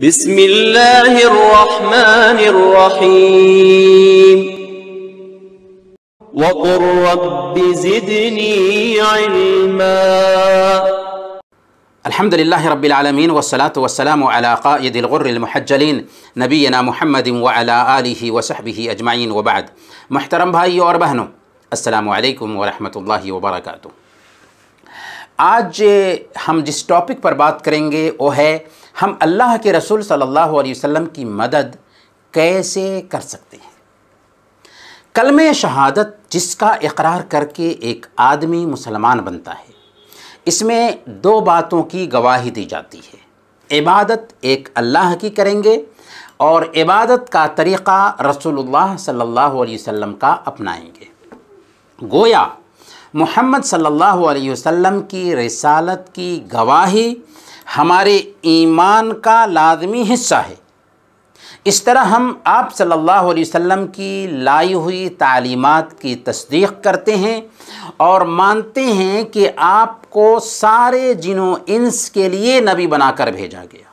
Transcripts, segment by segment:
بسم الله الرحمن الرحيم وقل رب زدني علما الحمد لله رب العالمين والصلاة والسلام على قائد الغر المحجلين نبينا محمد وعلى آله وصحبه أجمعين وبعد محترم भाई السلام عليكم ورحمة الله وبركاته آج आज جس ٹاپک پر بات کریں گے وہ ہے हम अल्लाह के रसूल सल्लल्लाहु अलैहि वसल्लम की मदद कैसे कर सकते हैं कलम शहादत जिसका इकरार करके एक आदमी मुसलमान बनता है इसमें दो बातों की गवाही दी जाती है इबादत एक अल्लाह की करेंगे और इबादत का तरीक़ा रसूलुल्लाह सल्लल्लाहु अलैहि वसल्लम का अपनाएंगे गोया मोहम्मद सल्लल्लाहु अलैहि वसल्लम की रसालत की गवाही हमारे ईमान का लाजमी हिस्सा है इस तरह हम आप सल्लल्लाहु अलैहि वसल्लम की लाई हुई तालीमात की तस्दीक करते हैं और मानते हैं कि आपको सारे जिनों इंस के लिए नबी बनाकर भेजा गया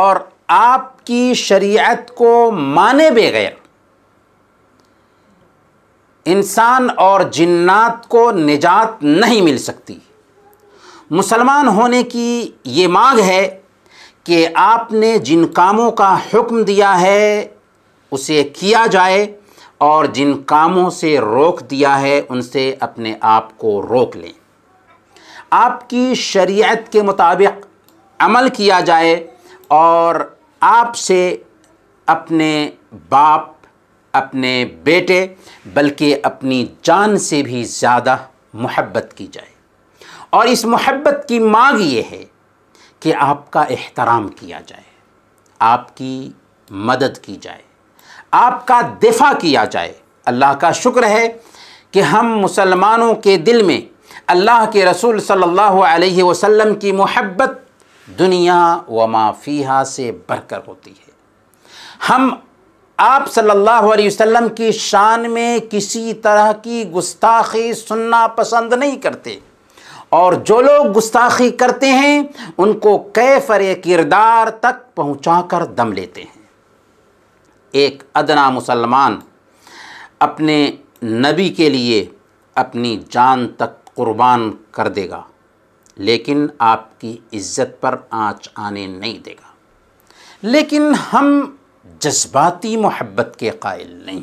और आपकी शरीयत को माने बगैर इंसान और जिन्नात को निजात नहीं मिल सकती मुसलमान होने की ये मांग है कि आपने जिन कामों का हुक्म दिया है उसे किया जाए और जिन कामों से रोक दिया है उनसे अपने आप को रोक लें आपकी शरीयत के मुताबिक अमल किया जाए और आपसे अपने बाप अपने बेटे बल्कि अपनी जान से भी ज़्यादा मोहब्बत की जाए और इस मोहब्बत की मांग ये है कि आपका एहतराम किया जाए आपकी मदद की जाए आपका दिफा किया जाए अल्लाह का शुक्र है कि हम मुसलमानों के दिल में अल्लाह के रसूल सल्लल्लाहु अलैहि वसल्लम की मोहब्बत दुनिया व माफिया से बढ़कर होती है हम आप सल्लल्लाहु अलैहि वसल्लम की शान में किसी तरह की गुस्ताखी सुनना पसंद नहीं करते और जो लोग गुस्ताखी करते हैं उनको कैफर किरदार तक पहुंचाकर दम लेते हैं एक अदना मुसलमान अपने नबी के लिए अपनी जान तक कुर्बान कर देगा लेकिन आपकी इज्जत पर आँच आने नहीं देगा लेकिन हम जज्बाती मोहब्बत के कायल नहीं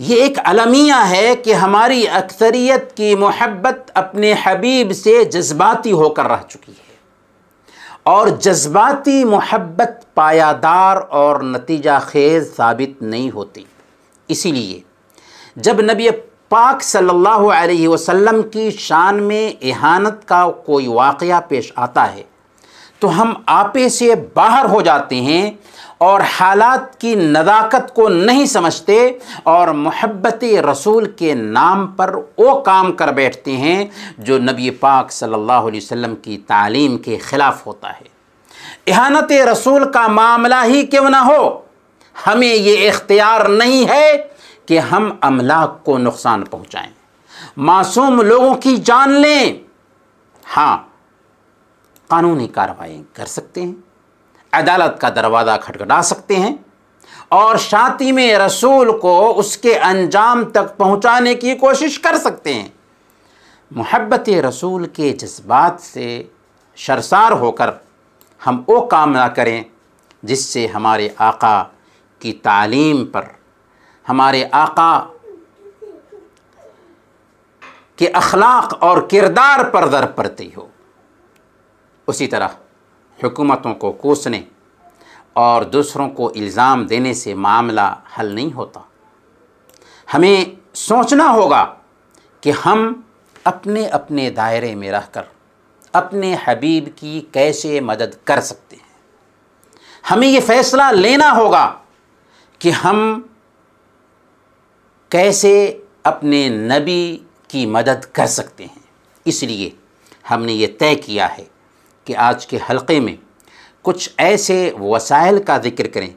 ये एक अलमिया है कि हमारी अक्सरियत की मोहब्बत अपने हबीब से जज्बाती होकर रह चुकी है और जज्बाती मोहब्बत पायादार और नतीजा खेज साबित नहीं होती इसीलिए जब नबी पाक सल्लल्लाहु अलैहि वसल्लम की शान में एहानत का कोई वाक़ पेश आता है तो हम आपे से बाहर हो जाते हैं और हालात की नदाकत को नहीं समझते और मोहब्बत रसूल के नाम पर वो काम कर बैठते हैं जो नबी पाक सल्लल्लाहु अलैहि वसल्लम की तालीम के ख़िलाफ़ होता है एहानत रसूल का मामला ही क्यों ना हो हमें ये इख्तियार नहीं है कि हम अमलाक को नुकसान पहुँचाएँ मासूम लोगों की जान लें हाँ कानूनी कार्रवाई कर सकते हैं अदालत का दरवाज़ा खटखटा सकते हैं और शांति में रसूल को उसके अंजाम तक पहुंचाने की कोशिश कर सकते हैं मोहब्बत रसूल के जज्बात से शरसार होकर हम वो काम ना करें जिससे हमारे आका की तालीम पर हमारे आका के अखलाक और किरदार पर दर पड़ती हो उसी तरह हुकूमतों को कोसने और दूसरों को इल्ज़ाम देने से मामला हल नहीं होता हमें सोचना होगा कि हम अपने अपने दायरे में रहकर अपने हबीब की कैसे मदद कर सकते हैं हमें ये फ़ैसला लेना होगा कि हम कैसे अपने नबी की मदद कर सकते हैं इसलिए हमने ये तय किया है कि आज के हलक़े में कुछ ऐसे वसाइल का ज़िक्र करें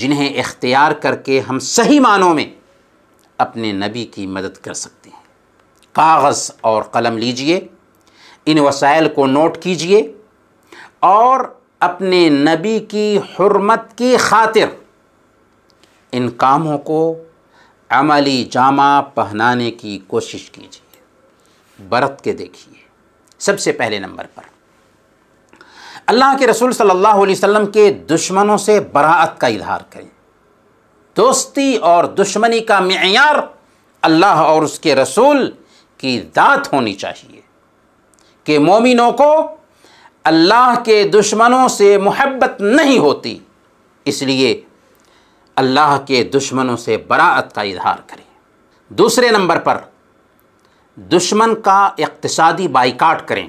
जिन्हें इख्तियार करके हम सही मानों में अपने नबी की मदद कर सकते हैं कागज़ और कलम लीजिए इन वसाइल को नोट कीजिए और अपने नबी की हरमत की खातिर इन कामों को अमली जामा पहनाने की कोशिश कीजिए बरत के देखिए सबसे पहले नंबर पर अल्लाह के रसूल सल्लल्लाहु अलैहि वसल्लम के दुश्मनों से बरात का इजहार करें दोस्ती और दुश्मनी का मैार अल्लाह और उसके रसूल की दात होनी चाहिए कि मोमिनों को अल्लाह के दुश्मनों से मोहब्बत नहीं होती इसलिए अल्लाह के दुश्मनों से बरात का इजहार करें दूसरे नंबर पर दुश्मन का इकतसादी बाइकाट करें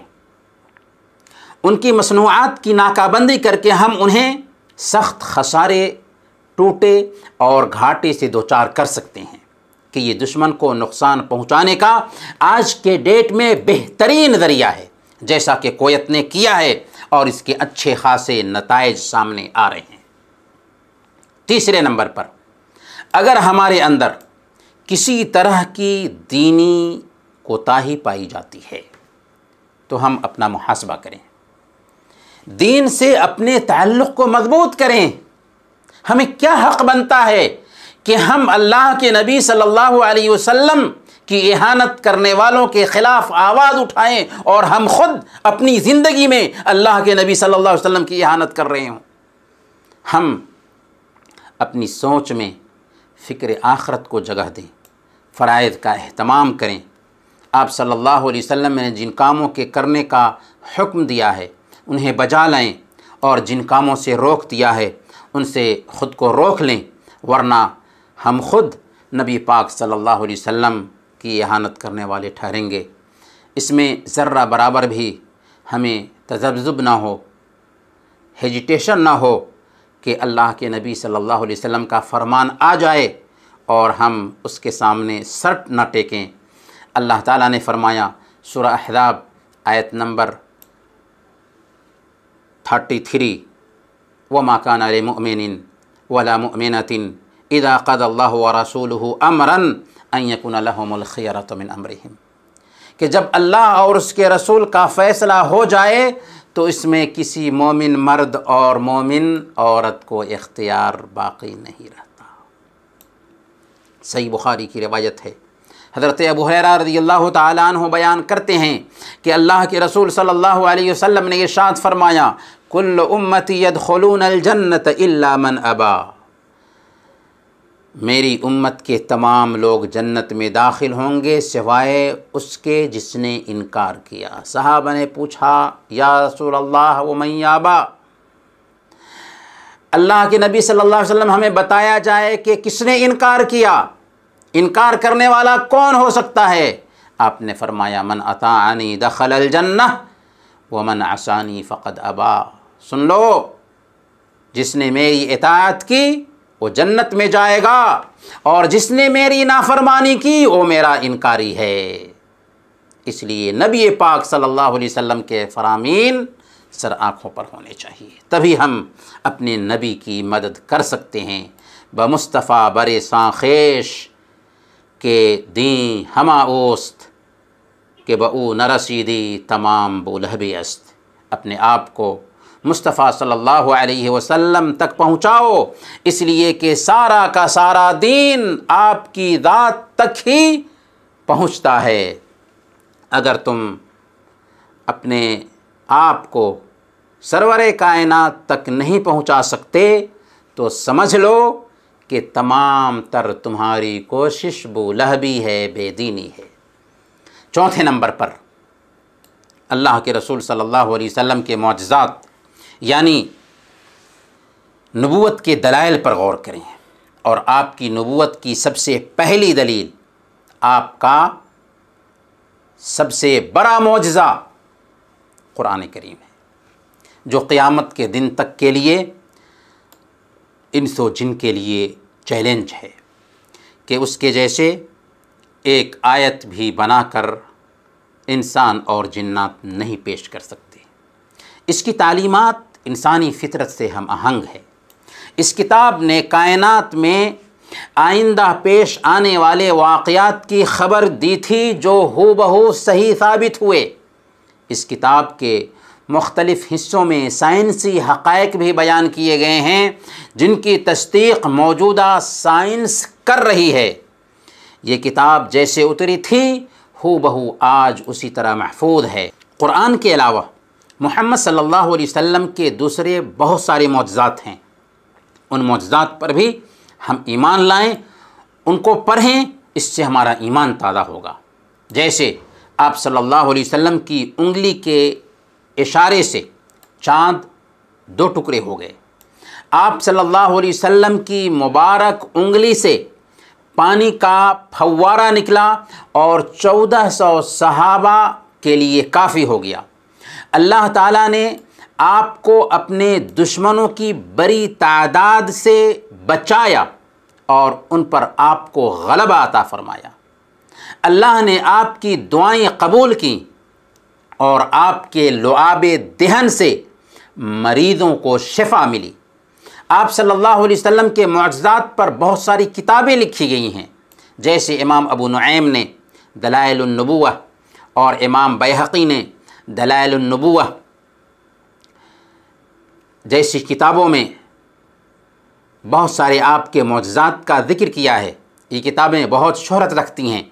उनकी मसनूआत की नाकाबंदी करके हम उन्हें सख्त खसारे टूटे और घाटे से दो चार कर सकते हैं कि ये दुश्मन को नुकसान पहुंचाने का आज के डेट में बेहतरीन ज़रिया है जैसा कि कोयत ने किया है और इसके अच्छे खासे नतज सामने आ रहे हैं तीसरे नंबर पर अगर हमारे अंदर किसी तरह की दीनी कोताही पाई जाती है तो हम अपना मुहासबा करें दीन से अपने ताल्लुक़ को मजबूत करें हमें क्या हक़ बनता है कि हम अल्लाह के नबी सल्लल्लाहु अलैहि वसल्लम की एहानत करने वालों के ख़िलाफ़ आवाज़ उठाएं और हम खुद अपनी ज़िंदगी में अल्लाह के नबी सल्लल्लाहु अलैहि वसल्लम की एहानत कर रहे हों हम अपनी सोच में फ़िक्र आखरत को जगह दें फ़रद का अहतमाम करें आप सल्लल्लाहु अलैहि वसल्लम ने जिन कामों के करने का हुक्म दिया है उन्हें बजा लाएं और जिन कामों से रोक दिया है उनसे ख़ुद को रोक लें वरना हम खुद नबी पाक सल्लल्लाहु अलैहि वसल्लम की एहानत करने वाले ठहरेंगे इसमें ज़र्रा बराबर भी हमें तजब्ज़ुब ना हो हेजिटेशन ना हो कि अल्लाह के नबी सल्लल्लाहु अलैहि वसल्लम का फ़रमान आ जाए और हम उसके सामने सर न टेकें अल्लाह ताला ने फ़रमाया सुरा अहदाब आयत नंबर थर्टी थ्री व मकान अलमिन वला मिनतिन इदा अल्लाह व रसूल अमरन अयकुनलहमलखियरतमिन अमरहम कि जब अल्लाह और उसके रसूल का फ़ैसला हो जाए तो इसमें किसी मोमिन मर्द और मोमिन औरत को इख्तियार बाकी नहीं रहता सही बुखारी की रिवायत है हज़रत अब हैरा रदी अल्लाह तयान बयान करते हैं कि अल्लाह के रसूल सल्लल्लाहु अलैहि वसल्लम ने इरशाद फरमाया कुल उम्मती यदलून अलजन्नत इल्ला मन अबा मेरी उम्मत के तमाम लोग जन्नत में दाखिल होंगे सिवाय उसके जिसने इनकार किया साहब ने पूछा या रसूल अल्लाह अल्लाह के नबी सल्लल्लाहु अलैहि वसल्लम हमें बताया जाए कि किसने इनकार किया इनकार करने वाला कौन हो सकता है आपने फरमाया मन अतानी दखल अलजन्ना व मन आसानी फ़कत अबा सुन लो जिसने मेरी इतात की वो जन्नत में जाएगा और जिसने मेरी नाफरमानी की वो मेरा इनकारी है इसलिए नबी पाक सल्लल्लाहु अलैहि वसल्लम के फरामीन सर आँखों पर होने चाहिए तभी हम अपने नबी की मदद कर सकते हैं मुस्तफ़ा बर सांखेश के दी हमा ओस्त के बऊ नरसीदी तमाम बोलहबी अस्त अपने आप को मुस्तफ़ा सल्लल्लाहु अलैहि वसल्लम तक पहुंचाओ इसलिए कि सारा का सारा दीन आपकी दात तक ही पहुंचता है अगर तुम अपने आप को सरवर कायनात तक नहीं पहुंचा सकते तो समझ लो कि तमाम तर तुम्हारी कोशिश बुलहबी है बेदीनी है चौथे नंबर पर अल्लाह के रसूल सल्लल्लाहु अलैहि वसल्लम के मुआजात यानी नबूत के दलाइल पर गौर करें और आपकी नबूत की सबसे पहली दलील आपका सबसे बड़ा मुआजा क़ुरान करीम है जो क़्यामत के दिन तक के लिए इन सो जिन के लिए चैलेंज है कि उसके जैसे एक आयत भी बनाकर इंसान और जन्नात नहीं पेश कर सकते इसकी तालीमत इंसानी फितरत से हम आहंग है इस किताब ने कायनात में आइंदा पेश आने वाले वाक़ात की खबर दी थी जो हो बहू सही साबित हुए इस किताब के मुख्तलिफ़ हिस्सों में साइंसी हकायक भी बयान किए गए हैं जिनकी तस्दीक मौजूदा साइंस कर रही है ये किताब जैसे उतरी थी हो बहू आज उसी तरह महफूज है क़ुरान के अलावा मोहम्मद सल्लल्लाहु अलैहि वसल्लम के दूसरे बहुत सारे मौजात हैं उन मौजात पर भी हम ईमान लाएं उनको पढ़ें इससे हमारा ईमान ताज़ा होगा जैसे आप सल्लल्लाहु अलैहि वसल्लम की उंगली के इशारे से चांद दो टुकड़े हो गए आप सल्लल्लाहु अलैहि वसल्लम की मुबारक उंगली से पानी का फव्वारा निकला और चौदह सौ सहाबा के लिए काफ़ी हो गया अल्लाह ताला ने आपको अपने दुश्मनों की बड़ी तादाद से बचाया और उन पर आपको गलबा आता फरमाया अल्लाह ने आपकी दुआएं कबूल की और आपके लुआब दहन से मरीज़ों को शिफा मिली आप सल्लल्लाहु अलैहि वसल्लम के मुआजात पर बहुत सारी किताबें लिखी गई हैं जैसे इमाम अबू नुम ने दलाइलनबुआ और इमाम बहकी ने दलालनबुआ जैसी किताबों में बहुत सारे आपके मोजात का ज़िक्र किया है ये किताबें बहुत शहरत रखती हैं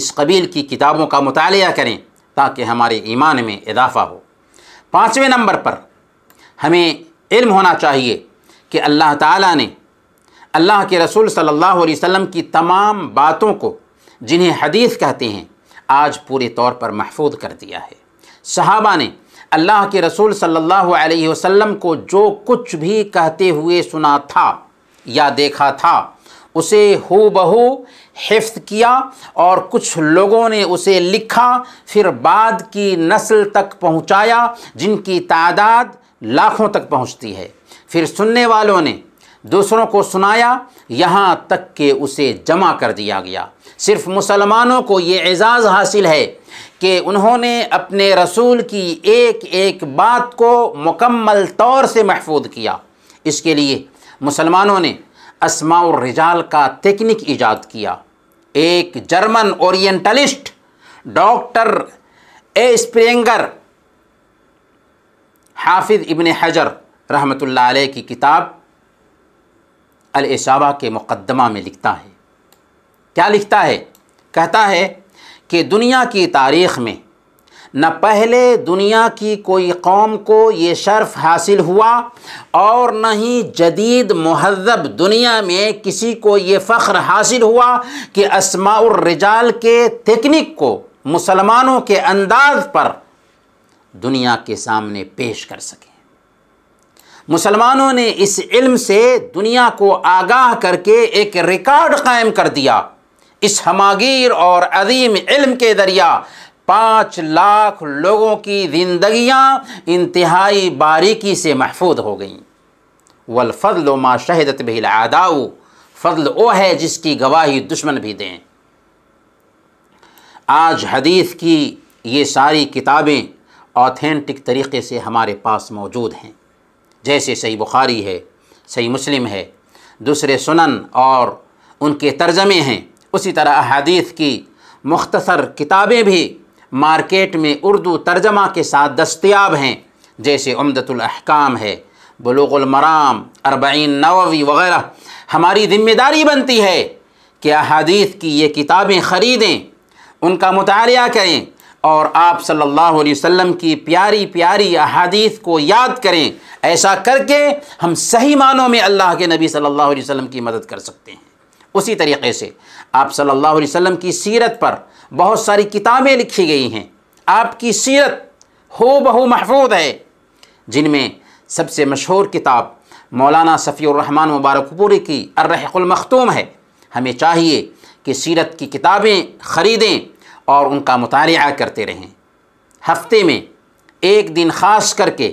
इस कबील की किताबों का मताल करें ताकि हमारे ईमान में इजाफ़ा हो पाँचवें नंबर पर हमें इल्म होना चाहिए कि अल्लाह ताला ने अल्लाह के रसूल सल्लल्लाहु अलैहि वसल्लम की तमाम बातों को जिन्हें हदीस कहते हैं आज पूरे तौर पर महफूज कर दिया है सहाबा ने अल्लाह के रसूल सल्लल्लाहु अलैहि वसल्लम को जो कुछ भी कहते हुए सुना था या देखा था उसे हु बहू हिफ्त किया और कुछ लोगों ने उसे लिखा फिर बाद की नस्ल तक पहुंचाया जिनकी तादाद लाखों तक पहुंचती है फिर सुनने वालों ने दूसरों को सुनाया यहाँ तक कि उसे जमा कर दिया गया सिर्फ मुसलमानों को ये एजाज़ हासिल है कि उन्होंने अपने रसूल की एक एक बात को मुकम्मल तौर से महफूज किया इसके लिए मुसलमानों ने असमा रिजाल का तकनिक ईजाद किया एक German orientalist doctor A Sprenger Hafiz Ibn Hajar रहमतुल्लाह अलैह की किताब अलशाबा के मुकदमा में लिखता है क्या लिखता है कहता है कि दुनिया की तारीख़ में न पहले दुनिया की कोई कौम को ये शर्फ हासिल हुआ और न ही जदीद महदब दुनिया में किसी को ये फ़ख्र हासिल हुआ कि रिजाल के तकनीक को मुसलमानों के अंदाज पर दुनिया के सामने पेश कर सकें मुसलमानों ने इस इल्म से दुनिया को आगाह करके एक रिकॉर्ड कायम कर दिया इस हमागीर और अजीम इल्म के दरिया पाँच लाख लोगों की जिंदगियाँ इंतहाई बारीकी से महफूज हो गईं वलफ़ल मा शहदत भी आदाऊ फजल वो है जिसकी गवाही दुश्मन भी दें आज हदीस की ये सारी किताबें ऑथेंटिक तरीके से हमारे पास मौजूद हैं जैसे सही बुखारी है सही मुस्लिम है दूसरे सुनन और उनके तर्जमे हैं उसी तरह अहादीथ की मुख्तसर किताबें भी मार्केट में उर्दू तर्जमा के साथ दस्तियाब हैं जैसे अहकाम है बलूमराम अरबईन नववी वगैरह हमारी ज़िम्मेदारी बनती है कि अहादीस की ये किताबें ख़रीदें उनका मुताल करें और आप सल्लल्लाहु अलैहि वसल्लम की प्यारी प्यारी अहादीथ को याद करें ऐसा करके हम सही मानों में अल्लाह के नबी सल्लल्लाहु अलैहि वसल्लम की मदद कर सकते हैं उसी तरीके से आप सल्लल्लाहु अलैहि वसल्लम की सीरत पर बहुत सारी किताबें लिखी गई हैं आपकी सीरत हो बहु महफूज है जिनमें सबसे मशहूर किताब मौलाना सफ़ीरहमान मुबारकपुरी की अर्रहकुलमखतूम है हमें चाहिए कि सीरत की किताबें ख़रीदें और उनका मुताल करते रहें हफ्ते में एक दिन ख़ास करके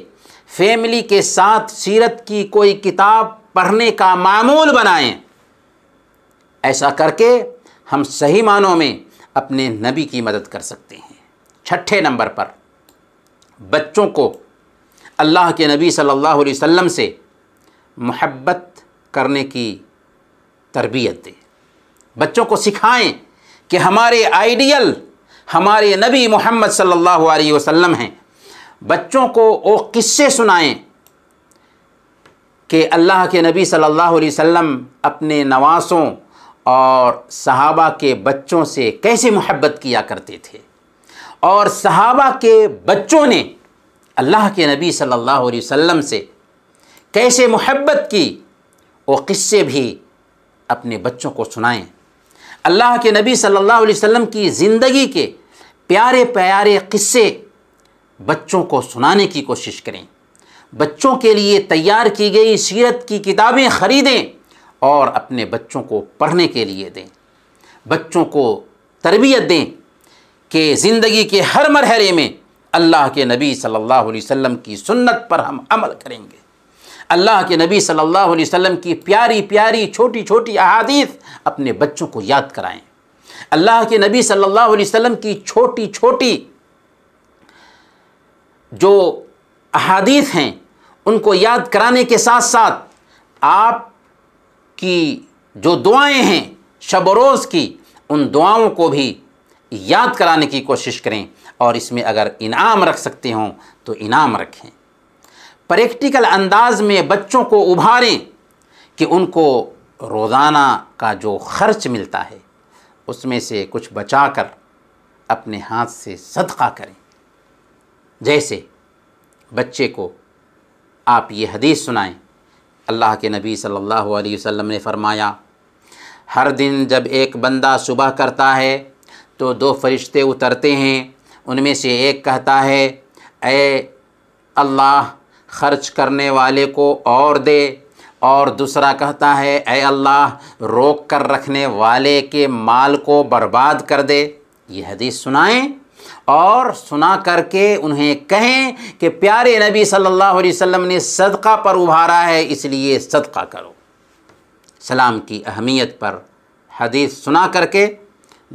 फैमिली के साथ सीरत की कोई किताब पढ़ने का मामूल बनाएं ऐसा करके हम सही मानों में अपने नबी की मदद कर सकते हैं छठे नंबर पर बच्चों को अल्लाह के नबी सल्लल्लाहु अलैहि वसल्लम से मोहब्बत करने की तरबियत दें बच्चों को सिखाएं कि हमारे आइडियल हमारे नबी मोहम्मद सल्लल्लाहु अलैहि वसल्लम हैं बच्चों को वो किस्से सुनाएं कि अल्लाह के नबी सल्लल्लाहु अलैहि वसल्लम अपने नवासों और सहाबा के बच्चों से कैसे मोहब्बत किया करते थे और सहाबा के बच्चों ने अल्लाह के नबी सल्लल्लाहु अलैहि वसल्लम से कैसे मोहब्बत की वो किस्से भी अपने बच्चों को सुनाएं अल्लाह के नबी सल्लल्लाहु अलैहि वसल्लम की ज़िंदगी के प्यारे प्यारे किस्से बच्चों को सुनाने की कोशिश करें बच्चों के लिए तैयार की गई सीरत की किताबें ख़रीदें और अपने बच्चों को पढ़ने के लिए दें बच्चों को तरबियत दें कि ज़िंदगी के हर मरहरे में अल्लाह के नबी सल्लल्लाहु अलैहि वसल्लम की सुन्नत पर हम अमल करेंगे अल्लाह के नबी सल्लल्लाहु अलैहि वसल्लम की प्यारी प्यारी छोटी छोटी अहादीस अपने बच्चों को याद कराएं अल्लाह के नबी सल्लल्लाहु अलैहि वसल्लम की छोटी छोटी जो अहादीस हैं उनको याद कराने के साथ साथ आप की जो दुआएं हैं शब रोज़ की उन दुआओं को भी याद कराने की कोशिश करें और इसमें अगर इनाम रख सकते हों तो इनाम रखें प्रैक्टिकल अंदाज में बच्चों को उभारें कि उनको रोज़ाना का जो खर्च मिलता है उसमें से कुछ बचाकर अपने हाथ से सदका करें जैसे बच्चे को आप ये हदीस सुनाएं अल्लाह के नबी सल्लल्लाहु अलैहि वसल्लम ने फरमाया हर दिन जब एक बंदा सुबह करता है तो दो फरिश्ते उतरते हैं उनमें से एक कहता है ए अल्लाह खर्च करने वाले को और दे और दूसरा कहता है ए अल्लाह रोक कर रखने वाले के माल को बर्बाद कर दे ये हदीस सुनाएं और सुना करके उन्हें कहें कि प्यारे नबी सल्लल्लाहु अलैहि वसल्लम ने सदका पर उभारा है इसलिए सदका करो सलाम की अहमियत पर हदीस सुना करके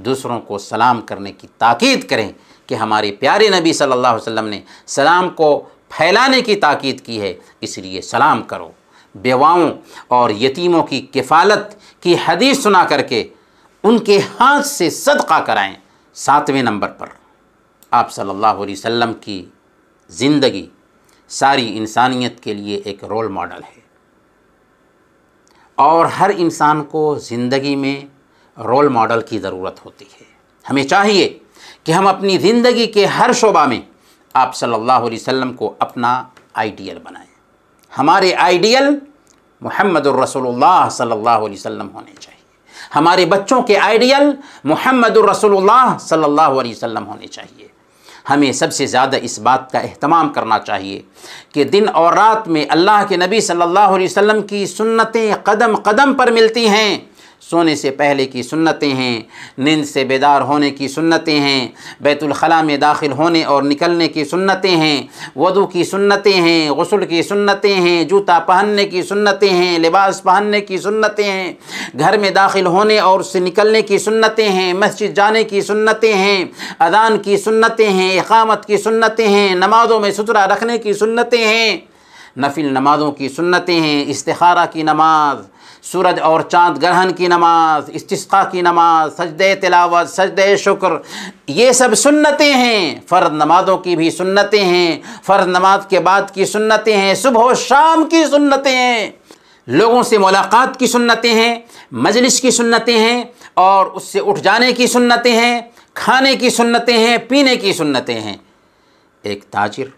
दूसरों को सलाम करने की ताकीद करें कि हमारे प्यारे नबी सल्लल्लाहु अलैहि वसल्लम ने सलाम को फैलाने की ताकीद की है इसलिए सलाम करो बेवाओं और यतीमों की किफ़ालत की हदीस सुना करके उनके हाथ से सदका कराएं सातवें नंबर पर आप सल्लल्लाहु अलैहि वसल्लम की ज़िंदगी सारी इंसानियत के लिए एक रोल मॉडल है और हर इंसान को ज़िंदगी में रोल मॉडल की ज़रूरत होती है हमें चाहिए कि हम अपनी ज़िंदगी के हर शोबा में आप सल्लल्लाहु अलैहि वसल्लम को अपना आइडियल बनाएं हमारे आइडियल मोहम्मद रसोल्ला सल्लल्लाहु अलैहि वसल्लम होने चाहिए हमारे बच्चों के आइडियल मोहम्मद रसोल्ला सल्लल्लाहु अलैहि वसल्लम होने चाहिए हमें सबसे ज़्यादा इस बात का अहतमाम करना चाहिए कि दिन और रात में अल्लाह के नबी सल्लल्लाहु अलैहि वसल्लम की सुन्नतें कदम कदम पर मिलती हैं सोने से पहले की सुन्नतें हैं नींद से बेदार होने की सुन्नतें हैं बैतुलखला में दाखिल होने और निकलने की सुन्नतें हैं वधु की सुन्नतें हैं गसल की सुन्नतें हैं जूता पहनने की सुन्नतें हैं लिबास पहनने की सुन्नतें हैं घर में दाखिल होने और से निकलने की सुन्नतें हैं मस्जिद जाने की सुन्नतें हैं अदान की सुन्नतें हैं इकामत की सुन्नतें हैं नमाज़ों में सुथरा रखने की सुन्नतें हैं नफिल नमाज़ों की सुन्नतें हैं इस्तारा की नमाज़ सूरज और चाँद ग्रहण की नमाज इस्तिस्का की नमाज सजद तिलावत सजद शुक्र ये सब सुन्नतें हैं फ़र्द नमाज़ों की भी सुन्नतें हैं फ़र्द नमाज के बाद की सुन्नतें हैं सुबह शाम की सुन्नतें हैं लोगों से मुलाकात की सुन्नतें हैं मजलिस की सुन्नतें हैं और उससे उठ जाने की सुन्नतें हैं खाने की सुन्नतें हैं पीने की सुन्नतें हैं एक ताजिर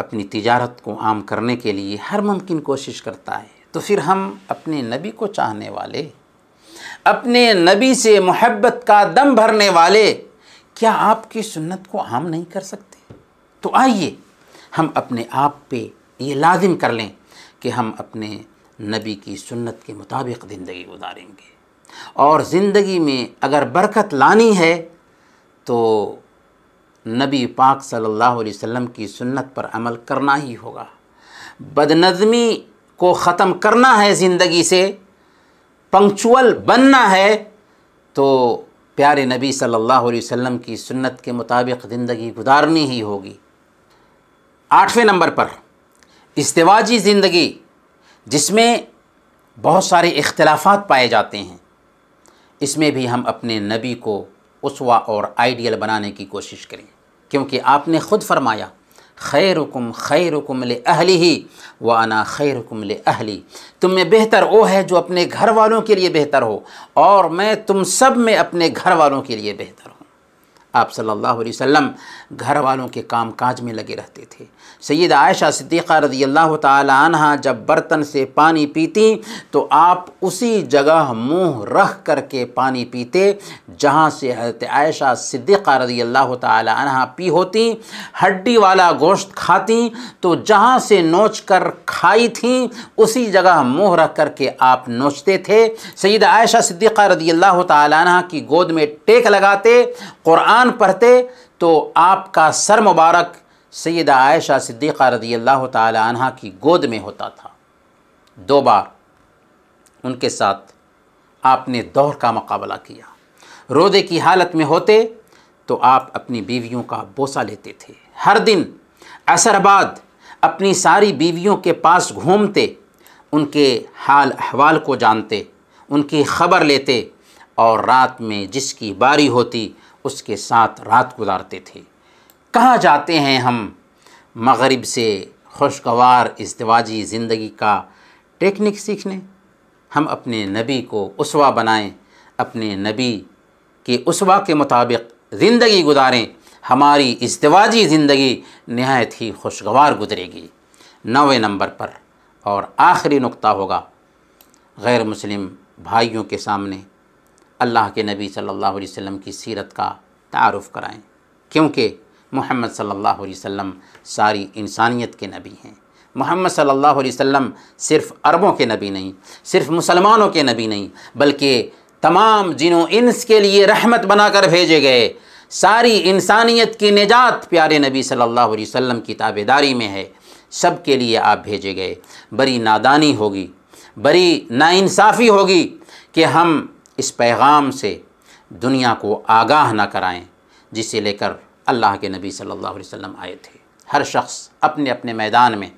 अपनी तिजारत को आम करने के लिए हर मुमकिन कोशिश करता है तो फिर हम अपने नबी को चाहने वाले अपने नबी से मोहब्बत का दम भरने वाले क्या आपकी सुन्नत को आम नहीं कर सकते तो आइए हम अपने आप पे ये लाजिम कर लें कि हम अपने नबी की सुन्नत के मुताबिक ज़िंदगी गुजारेंगे और ज़िंदगी में अगर बरकत लानी है तो नबी पाक सल्लल्लाहु अलैहि वसल्लम की सुन्नत पर अमल करना ही होगा बदनज़मी को ख़त्म करना है ज़िंदगी से पंक्चुअल बनना है तो प्यारे नबी सल्लल्लाहु अलैहि वसल्लम की सुन्नत के मुताबिक ज़िंदगी गुजारनी ही होगी आठवें नंबर पर इस्तवाजी ज़िंदगी जिसमें बहुत सारे इख्तलाफात पाए जाते हैं इसमें भी हम अपने नबी को उसवा और आइडियल बनाने की कोशिश करें क्योंकि आपने ख़ुद फरमाया खैर हुकुम खैर हुकुम ले अहली ही व आना खैर हुकुम ले अहली तुम में बेहतर वो है जो अपने घर वालों के लिए बेहतर हो और मैं तुम सब में अपने घर वालों के लिए बेहतर हूँ आप सल्लल्लाहु अलैहि वसल्लम घर वालों के काम काज में लगे रहते थे सैद आयशा सिद्दीक़ा रजी अल्लाह तह जब बर्तन से पानी पीती तो आप उसी जगह मुँह रख करके पानी पीते जहाँ से हजरत आयशा सिद्दीक़ा रजी अल्लाह तह पी होती हड्डी वाला गोश्त खाती तो जहाँ से नोच कर खाई थी उसी जगह मुँह रख करके आप नोचते थे सैद आयशा सिद्दीक़ा रजी अल्लाह तह की गोद में टेक लगाते क़ुरान पढ़ते तो आपका सर मुबारक सैद आयशा सिद्दीक़ा रदी अल्लाह तह की गोद में होता था दो बार उनके साथ आपने दौर का मुकाबला किया रोदे की हालत में होते तो आप अपनी बीवियों का बोसा लेते थे हर दिन असर बाद अपनी सारी बीवियों के पास घूमते उनके हाल अहवाल को जानते उनकी खबर लेते और रात में जिसकी बारी होती उसके साथ रात गुजारते थे कहाँ जाते हैं हम मगरब से खुशगवार इसवाजी ज़िंदगी का टेक्निक सीखने हम अपने नबी को उसवा बनाएं अपने नबी के उसवा के मुताबिक ज़िंदगी गुजारें हमारी इसवाजी ज़िंदगी नहायत ही खुशगवार गुजरेगी नवे नंबर पर और आखिरी नुक्ता होगा गैर मुस्लिम भाइयों के सामने अल्लाह के नबी सल्लल्लाहु अलैहि वसल्लम की सीरत का तारफ़ कराएं क्योंकि मोहम्मद सल्लल्लाहु अलैहि वसल्लम सारी इंसानियत के नबी हैं मोहम्मद सल्लल्लाहु अलैहि वसल्लम सिर्फ़ अरबों के नबी नहीं सिर्फ मुसलमानों के नबी नहीं बल्कि तमाम जिनों इंस के लिए रहमत बनाकर भेजे गए सारी इंसानियत की निजात प्यारे नबी सल्लल्लाहु अलैहि वसल्लम की ताबेदारी में है सब के लिए आप भेजे गए बड़ी नादानी होगी बड़ी नाइंसाफ़ी होगी कि हम इस पैगाम से दुनिया को आगाह ना कराएं जिसे लेकर अल्लाह के नबी सल्लल्लाहु अलैहि वसल्लम आए थे हर शख्स अपने अपने मैदान में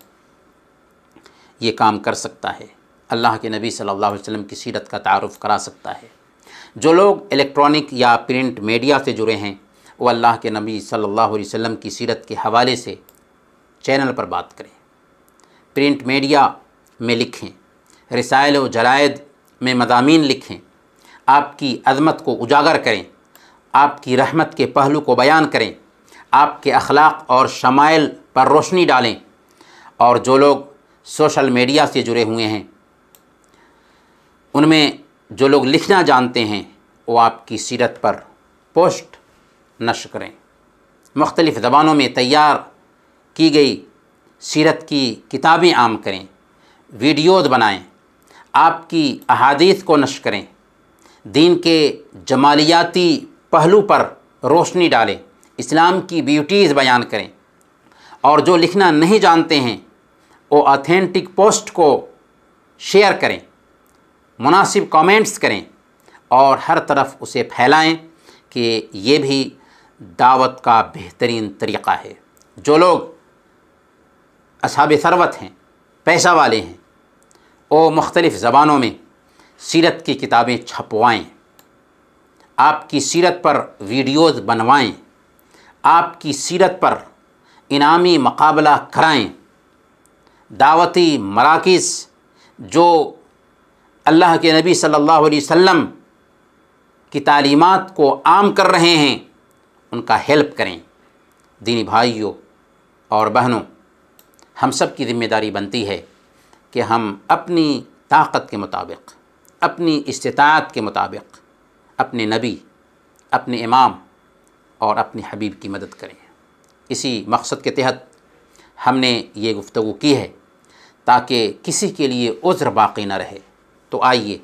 ये काम कर सकता है अल्लाह के नबी सल्लल्लाहु अलैहि वसल्लम की सीरत का तारफ़ करा सकता है जो लोग इलेक्ट्रॉनिक या प्रिंट मीडिया से जुड़े हैं वो अल्लाह के नबी सल्लल्लाहु अलैहि वसल्लम की सीरत के हवाले से चैनल पर बात करें प्रिंट मीडिया में लिखें रसायल व जरायद में मजामी लिखें आपकी अजमत को उजागर करें आपकी रहमत के पहलू को बयान करें आपके अखलाक और शमाइल पर रोशनी डालें और जो लोग सोशल मीडिया से जुड़े हुए हैं उनमें जो लोग लिखना जानते हैं वो आपकी सीरत पर पोस्ट नश करें मुख्तलिफ़ ज़बानों में तैयार की गई सीरत की किताबें आम करें वीडियोज़ बनाएं आपकी अहादीस को नश करें दीन के जमालियाती पहलू पर रोशनी डालें इस्लाम की ब्यूटीज़ बयान करें और जो लिखना नहीं जानते हैं वो ऑथेंटिक पोस्ट को शेयर करें मुनासिब कमेंट्स करें और हर तरफ उसे फैलाएं कि ये भी दावत का बेहतरीन तरीक़ा है जो लोग असाब सरवत हैं पैसा वाले हैं वो मुख्तलिफ़ ज़बानों में सीरत की किताबें छपवाएँ आपकी सीरत पर वीडियोज़ बनवाएं आपकी सीरत पर इनामी मकाबला कराएं दावती मराकज़ जो अल्लाह के नबी सल्लल्लाहु अलैहि वसल्लम की तालीमात को आम कर रहे हैं उनका हेल्प करें दीनी भाइयों और बहनों हम सब की ज़िम्मेदारी बनती है कि हम अपनी ताकत के मुताबिक अपनी इस्तात के मुताबिक अपने नबी अपने इमाम और अपने हबीब की मदद करें इसी मकसद के तहत हमने ये गुफ्तु की है ताकि किसी के लिए उज़्र बाकी न रहे तो आइए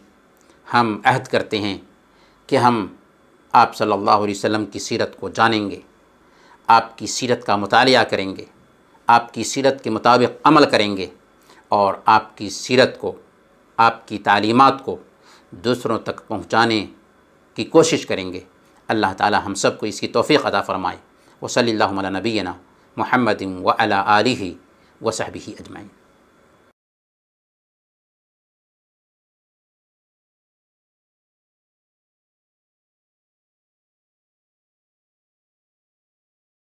हम अहद करते हैं कि हम आप सल्लल्लाहु अलैहि वसल्लम की सीरत को जानेंगे आपकी सीरत का मताल करेंगे आपकी सीरत के मुताबिक अमल करेंगे और आपकी सीरत को आपकी तालीमत को दूसरों तक पहुँचाने की कोशिश करेंगे अल्लाह ताला हम सब को इसकी तौफीक अदा फ़रमाए वसली नबीना महमद व अला आलि वसहबी अजमाइन